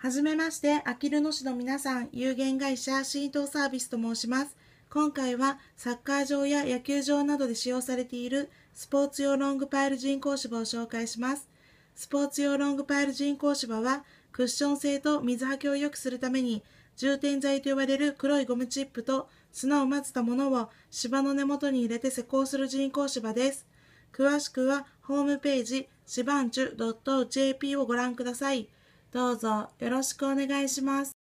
はじめまして、あきる野市の皆さん、有限会社浸透サービスと申します。今回はサッカー場や野球場などで使用されているスポーツ用ロングパイル人工芝を紹介します。スポーツ用ロングパイル人工芝はクッション性と水はけを良くするために充填剤と呼ばれる黒いゴムチップと砂を混ぜたものを芝の根元に入れて施工する人工芝です。詳しくはホームページ芝んちゅ .jp をご覧ください。どうぞよろしくお願いします。